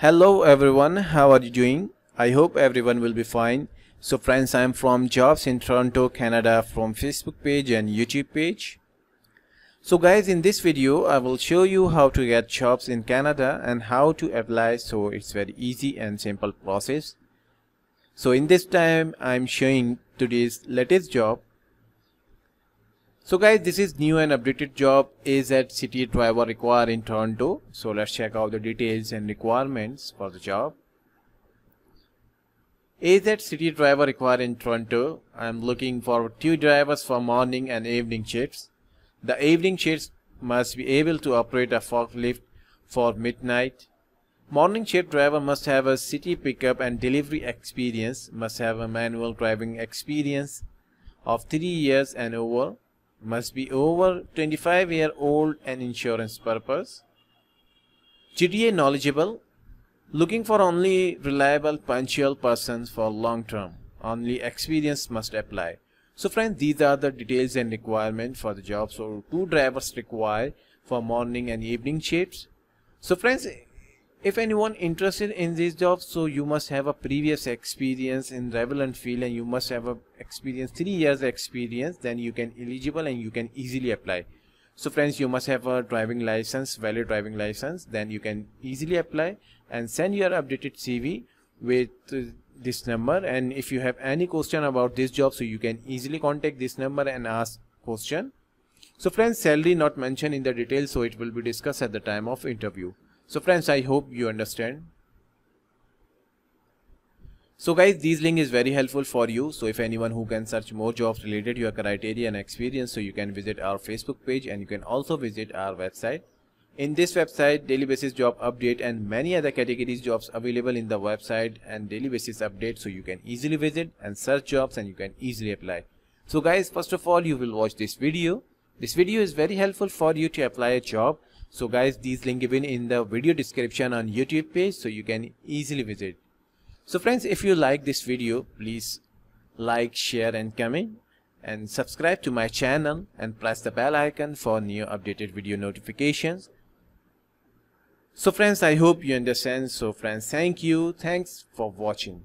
Hello everyone, how are you doing? I hope everyone will be fine. So friends, I am from Jobs in Toronto, Canada from Facebook page and YouTube page. So guys, in this video, I will show you how to get jobs in Canada and how to apply so it's very easy and simple process. So in this time, I am showing today's latest job so guys, this is new and updated job is at City Driver required in Toronto. So let's check out the details and requirements for the job. Is at City Driver required in Toronto. I'm looking for two drivers for morning and evening shifts. The evening shifts must be able to operate a forklift for midnight. Morning shift driver must have a city pickup and delivery experience, must have a manual driving experience of 3 years and over must be over 25 year old and insurance purpose. gta knowledgeable, looking for only reliable punctual persons for long term. Only experience must apply. So friends, these are the details and requirement for the job. So two drivers required for morning and evening shifts. So friends, if anyone interested in this job so you must have a previous experience in relevant field and you must have a experience three years experience then you can eligible and you can easily apply so friends you must have a driving license valid driving license then you can easily apply and send your updated cv with uh, this number and if you have any question about this job so you can easily contact this number and ask question so friends salary not mentioned in the details so it will be discussed at the time of interview so friends, I hope you understand. So guys, this link is very helpful for you. So if anyone who can search more jobs related to your criteria and experience, so you can visit our Facebook page and you can also visit our website. In this website, daily basis job update and many other categories jobs available in the website and daily basis update. So you can easily visit and search jobs and you can easily apply. So guys, first of all, you will watch this video. This video is very helpful for you to apply a job so guys these link given in the video description on youtube page so you can easily visit so friends if you like this video please like share and comment and subscribe to my channel and press the bell icon for new updated video notifications so friends i hope you understand so friends thank you thanks for watching